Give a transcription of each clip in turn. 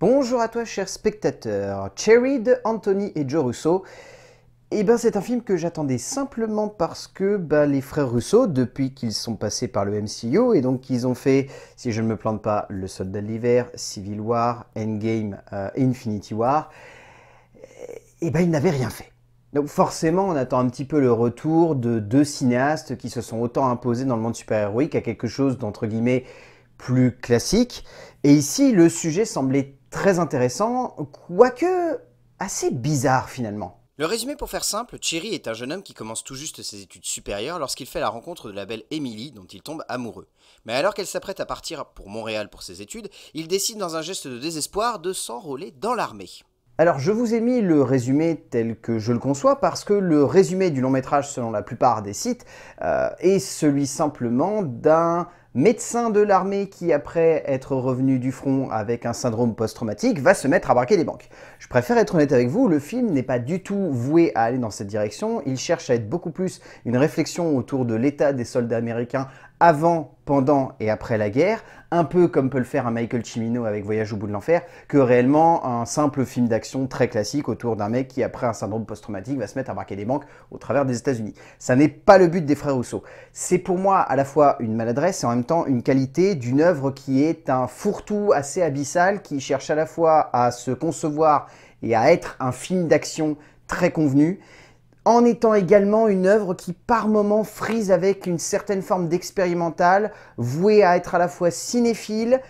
Bonjour à toi chers spectateurs, Cherry de Anthony et Joe Russo. Eh ben c'est un film que j'attendais simplement parce que bah, les frères Russo, depuis qu'ils sont passés par le MCU, et donc qu'ils ont fait, si je ne me plante pas, Le Soldat de l'Hiver, Civil War, Endgame euh, Infinity War, eh, eh ben ils n'avaient rien fait. Donc forcément, on attend un petit peu le retour de deux cinéastes qui se sont autant imposés dans le monde super-héroïque à quelque chose d'entre guillemets plus classique. Et ici, le sujet semblait très intéressant, quoique assez bizarre finalement. Le résumé pour faire simple, Thierry est un jeune homme qui commence tout juste ses études supérieures lorsqu'il fait la rencontre de la belle Émilie, dont il tombe amoureux. Mais alors qu'elle s'apprête à partir pour Montréal pour ses études, il décide dans un geste de désespoir de s'enrôler dans l'armée. Alors je vous ai mis le résumé tel que je le conçois parce que le résumé du long métrage selon la plupart des sites euh, est celui simplement d'un médecin de l'armée qui, après être revenu du front avec un syndrome post-traumatique, va se mettre à braquer les banques. Je préfère être honnête avec vous, le film n'est pas du tout voué à aller dans cette direction, il cherche à être beaucoup plus une réflexion autour de l'état des soldats américains avant, pendant et après la guerre, un peu comme peut le faire un Michael Cimino avec Voyage au bout de l'enfer, que réellement un simple film d'action très classique autour d'un mec qui, après un syndrome post-traumatique, va se mettre à marquer des banques au travers des États-Unis. Ça n'est pas le but des frères Rousseau. C'est pour moi à la fois une maladresse et en même temps une qualité d'une œuvre qui est un fourre-tout assez abyssal, qui cherche à la fois à se concevoir et à être un film d'action très convenu, en étant également une œuvre qui par moments frise avec une certaine forme d'expérimental, vouée à être à la fois cinéphile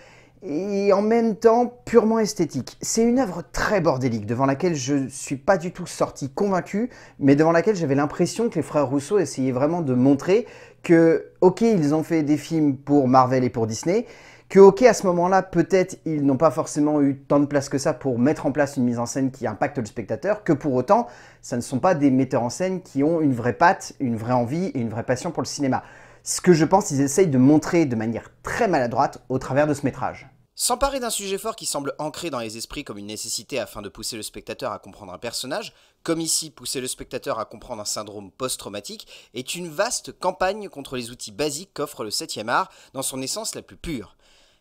et en même temps purement esthétique. C'est une œuvre très bordélique, devant laquelle je ne suis pas du tout sorti convaincu, mais devant laquelle j'avais l'impression que les frères Rousseau essayaient vraiment de montrer que, ok, ils ont fait des films pour Marvel et pour Disney, que ok, à ce moment-là, peut-être ils n'ont pas forcément eu tant de place que ça pour mettre en place une mise en scène qui impacte le spectateur, que pour autant, ça ne sont pas des metteurs en scène qui ont une vraie patte, une vraie envie et une vraie passion pour le cinéma. Ce que je pense ils essayent de montrer de manière très maladroite au travers de ce métrage. S'emparer d'un sujet fort qui semble ancré dans les esprits comme une nécessité afin de pousser le spectateur à comprendre un personnage, comme ici pousser le spectateur à comprendre un syndrome post-traumatique, est une vaste campagne contre les outils basiques qu'offre le 7 ème art dans son essence la plus pure.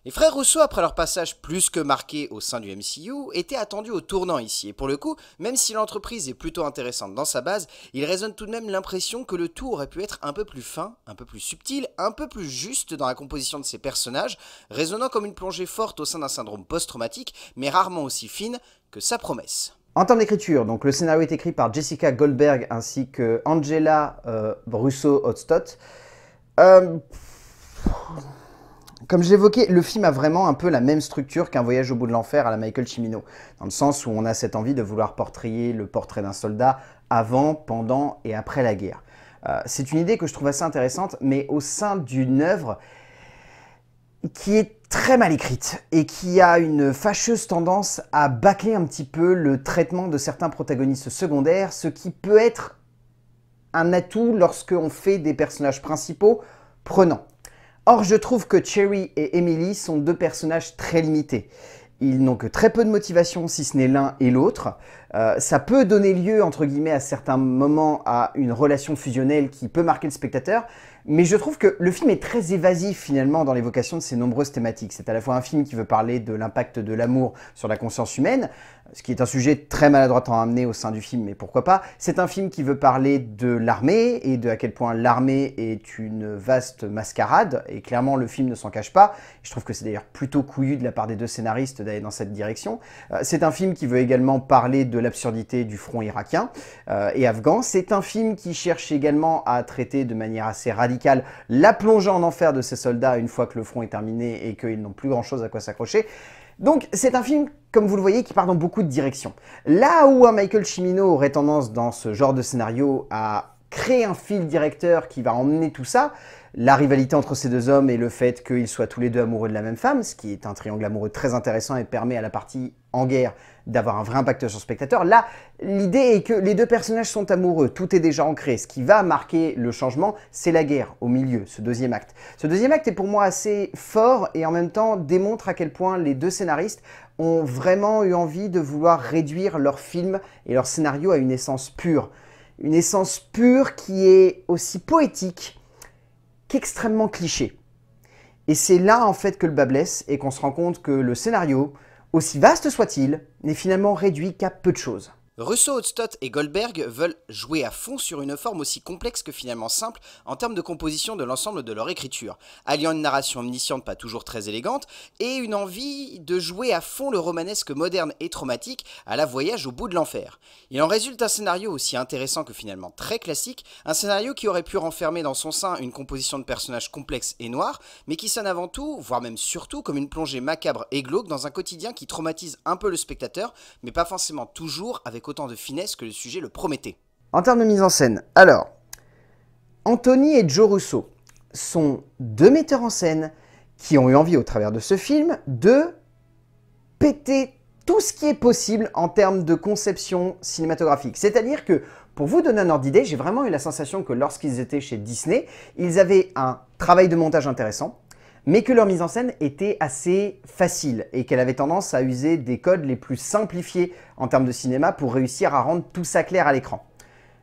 Les frères Rousseau, après leur passage plus que marqué au sein du MCU, étaient attendus au tournant ici, et pour le coup, même si l'entreprise est plutôt intéressante dans sa base, il résonne tout de même l'impression que le tout aurait pu être un peu plus fin, un peu plus subtil, un peu plus juste dans la composition de ses personnages, résonnant comme une plongée forte au sein d'un syndrome post-traumatique, mais rarement aussi fine que sa promesse. En termes d'écriture, donc le scénario est écrit par Jessica Goldberg ainsi que Angela russo Euh... Comme je l'évoquais, le film a vraiment un peu la même structure qu'un voyage au bout de l'enfer à la Michael Cimino, dans le sens où on a cette envie de vouloir portrayer le portrait d'un soldat avant, pendant et après la guerre. Euh, c'est une idée que je trouve assez intéressante, mais au sein d'une œuvre qui est très mal écrite et qui a une fâcheuse tendance à bâcler un petit peu le traitement de certains protagonistes secondaires, ce qui peut être un atout lorsque fait des personnages principaux prenants. Or, je trouve que Cherry et Emily sont deux personnages très limités. Ils n'ont que très peu de motivation, si ce n'est l'un et l'autre. Euh, ça peut donner lieu, entre guillemets, à certains moments à une relation fusionnelle qui peut marquer le spectateur, mais je trouve que le film est très évasif finalement dans l'évocation de ces nombreuses thématiques. C'est à la fois un film qui veut parler de l'impact de l'amour sur la conscience humaine, ce qui est un sujet très maladroitement amené au sein du film, mais pourquoi pas. C'est un film qui veut parler de l'armée et de à quel point l'armée est une vaste mascarade, et clairement le film ne s'en cache pas. Je trouve que c'est d'ailleurs plutôt couillu de la part des deux scénaristes d'aller dans cette direction. Euh, c'est un film qui veut également parler de l'absurdité du front irakien euh, et afghan. C'est un film qui cherche également à traiter de manière assez radicale l'a plonger en enfer de ses soldats une fois que le front est terminé et qu'ils n'ont plus grand-chose à quoi s'accrocher. Donc c'est un film, comme vous le voyez, qui part dans beaucoup de directions. Là où un Michael Cimino aurait tendance dans ce genre de scénario à créer un fil directeur qui va emmener tout ça, la rivalité entre ces deux hommes et le fait qu'ils soient tous les deux amoureux de la même femme, ce qui est un triangle amoureux très intéressant et permet à la partie en guerre d'avoir un vrai impact sur le spectateur. Là, l'idée est que les deux personnages sont amoureux, tout est déjà ancré. Ce qui va marquer le changement, c'est la guerre au milieu, ce deuxième acte. Ce deuxième acte est pour moi assez fort et en même temps démontre à quel point les deux scénaristes ont vraiment eu envie de vouloir réduire leur film et leur scénario à une essence pure une essence pure qui est aussi poétique qu'extrêmement cliché. Et c'est là en fait que le bas blesse et qu'on se rend compte que le scénario, aussi vaste soit-il, n'est finalement réduit qu'à peu de choses. Russo, Hodgstott et Goldberg veulent jouer à fond sur une forme aussi complexe que finalement simple en termes de composition de l'ensemble de leur écriture, alliant une narration omnisciente pas toujours très élégante et une envie de jouer à fond le romanesque moderne et traumatique à la voyage au bout de l'enfer. Il en résulte un scénario aussi intéressant que finalement très classique, un scénario qui aurait pu renfermer dans son sein une composition de personnages complexes et noirs, mais qui sonne avant tout, voire même surtout, comme une plongée macabre et glauque dans un quotidien qui traumatise un peu le spectateur, mais pas forcément toujours avec autant de finesse que le sujet le promettait. En termes de mise en scène, alors, Anthony et Joe Russo sont deux metteurs en scène qui ont eu envie, au travers de ce film, de péter tout ce qui est possible en termes de conception cinématographique. C'est-à-dire que, pour vous donner un ordre d'idée, j'ai vraiment eu la sensation que lorsqu'ils étaient chez Disney, ils avaient un travail de montage intéressant, mais que leur mise en scène était assez facile et qu'elle avait tendance à user des codes les plus simplifiés en termes de cinéma pour réussir à rendre tout ça clair à l'écran.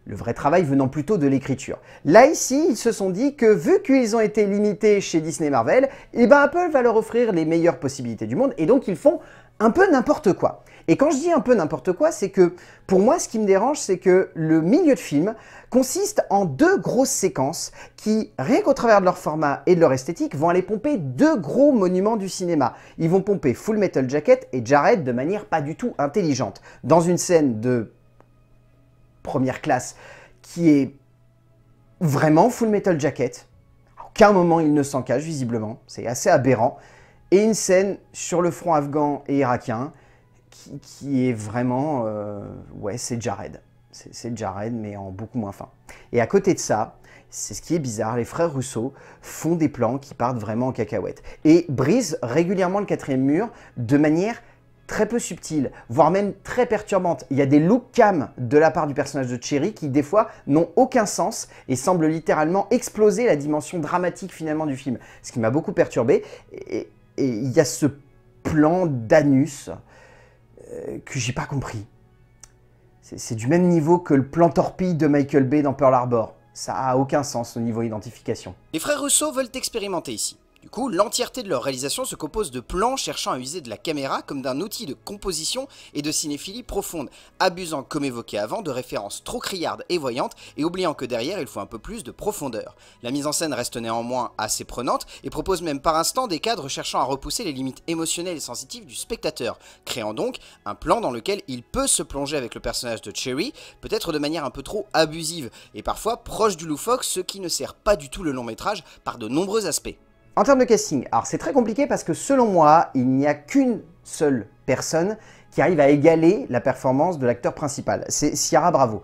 Le vrai travail venant plutôt de l'écriture. Là ici, ils se sont dit que vu qu'ils ont été limités chez Disney Marvel, et eh ben Apple va leur offrir les meilleures possibilités du monde et donc ils font un peu n'importe quoi. Et quand je dis un peu n'importe quoi, c'est que pour moi, ce qui me dérange, c'est que le milieu de film consiste en deux grosses séquences qui, rien qu'au travers de leur format et de leur esthétique, vont aller pomper deux gros monuments du cinéma. Ils vont pomper Full Metal Jacket et Jared de manière pas du tout intelligente. Dans une scène de première classe qui est vraiment Full Metal Jacket, à aucun moment il ne s'en cache visiblement, c'est assez aberrant et une scène sur le front afghan et irakien qui, est vraiment... Euh, ouais, c'est Jared. C'est Jared, mais en beaucoup moins fin. Et à côté de ça, c'est ce qui est bizarre, les frères Rousseau font des plans qui partent vraiment en cacahuète et brisent régulièrement le quatrième mur de manière très peu subtile, voire même très perturbante. Il y a des look cam de la part du personnage de Cherry qui, des fois, n'ont aucun sens et semblent littéralement exploser la dimension dramatique finalement du film. Ce qui m'a beaucoup perturbé. Et, et il y a ce plan d'anus euh, que j'ai pas compris. C'est du même niveau que le plan torpille de Michael Bay dans Pearl Harbor. Ça a aucun sens au niveau identification. Les frères Rousseau veulent expérimenter ici. Du coup, l'entièreté de leur réalisation se compose de plans cherchant à user de la caméra comme d'un outil de composition et de cinéphilie profonde, abusant, comme évoqué avant, de références trop criardes et voyantes et oubliant que derrière il faut un peu plus de profondeur. La mise en scène reste néanmoins assez prenante et propose même par instant des cadres cherchant à repousser les limites émotionnelles et sensitives du spectateur, créant donc un plan dans lequel il peut se plonger avec le personnage de Cherry, peut-être de manière un peu trop abusive et parfois proche du loufoque, ce qui ne sert pas du tout le long métrage par de nombreux aspects. En termes de casting, alors c'est très compliqué parce que selon moi, il n'y a qu'une seule personne qui arrive à égaler la performance de l'acteur principal. C'est Ciara Bravo.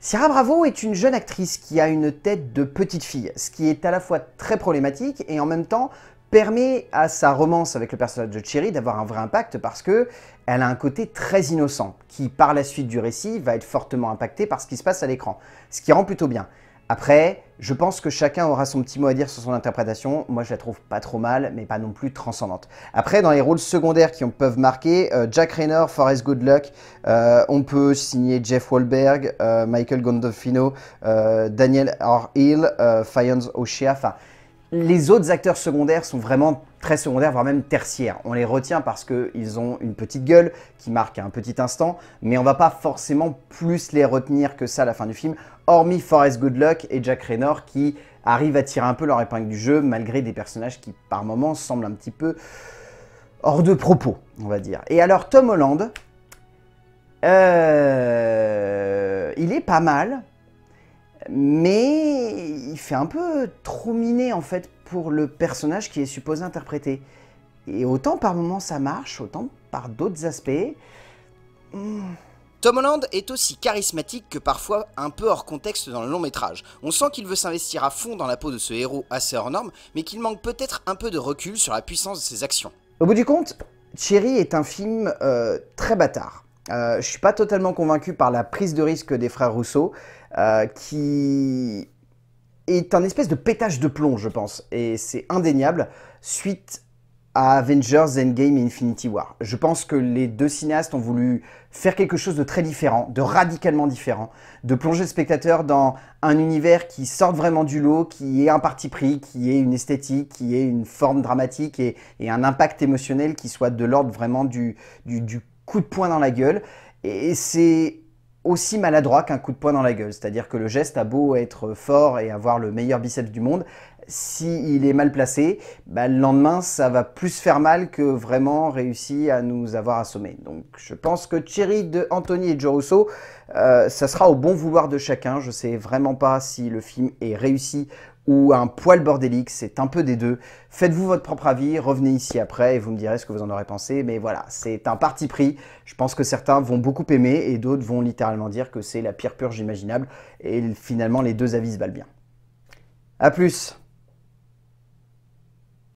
Ciara Bravo est une jeune actrice qui a une tête de petite fille, ce qui est à la fois très problématique et en même temps permet à sa romance avec le personnage de Cherry d'avoir un vrai impact parce que elle a un côté très innocent qui par la suite du récit va être fortement impacté par ce qui se passe à l'écran, ce qui rend plutôt bien. Après, je pense que chacun aura son petit mot à dire sur son interprétation. Moi, je la trouve pas trop mal, mais pas non plus transcendante. Après, dans les rôles secondaires qui peuvent marquer, euh, Jack Raynor, Forrest Goodluck, euh, on peut signer Jeff Wahlberg, euh, Michael Gondolfino, Daniel R. Hill, Fionn O'Shea, enfin... Les autres acteurs secondaires sont vraiment très secondaires, voire même tertiaires. On les retient parce qu'ils ont une petite gueule qui marque un petit instant, mais on va pas forcément plus les retenir que ça à la fin du film, hormis Forrest Goodluck et Jack Raynor qui arrivent à tirer un peu leur épingle du jeu, malgré des personnages qui, par moments, semblent un petit peu hors de propos, on va dire. Et alors, Tom Holland, euh, il est pas mal, mais il fait un peu trop miné en fait pour le personnage qui est supposé interpréter. Et autant par moments ça marche, autant par d'autres aspects. Tom Holland est aussi charismatique que parfois un peu hors contexte dans le long métrage. On sent qu'il veut s'investir à fond dans la peau de ce héros assez hors norme, mais qu'il manque peut-être un peu de recul sur la puissance de ses actions. Au bout du compte, Cherry est un film euh, très bâtard. Euh, je suis pas totalement convaincu par la prise de risque des frères Rousseau, euh, qui est un espèce de pétage de plomb, je pense, et c'est indéniable, suite à Avengers Endgame et Infinity War. Je pense que les deux cinéastes ont voulu faire quelque chose de très différent, de radicalement différent, de plonger le spectateur dans un univers qui sorte vraiment du lot, qui est un parti pris, qui est une esthétique, qui est une forme dramatique et, un impact émotionnel qui soit de l'ordre vraiment du, du coup de poing dans la gueule. Et c'est aussi maladroit qu'un coup de poing dans la gueule. C'est-à-dire que le geste a beau être fort et avoir le meilleur biceps du monde, s'il est mal placé, bah, le lendemain, ça va plus faire mal que vraiment réussir à nous avoir assommés. Donc je pense que Thierry de Anthony et Joe Russo, euh, ça sera au bon vouloir de chacun. Je sais vraiment pas si le film est réussi ou un poil bordélique, c'est un peu des deux. Faites-vous votre propre avis, revenez ici après et vous me direz ce que vous en aurez pensé. Mais voilà, c'est un parti pris. Je pense que certains vont beaucoup aimer et d'autres vont littéralement dire que c'est la pire purge imaginable. Et finalement, les deux avis se valent bien. A plus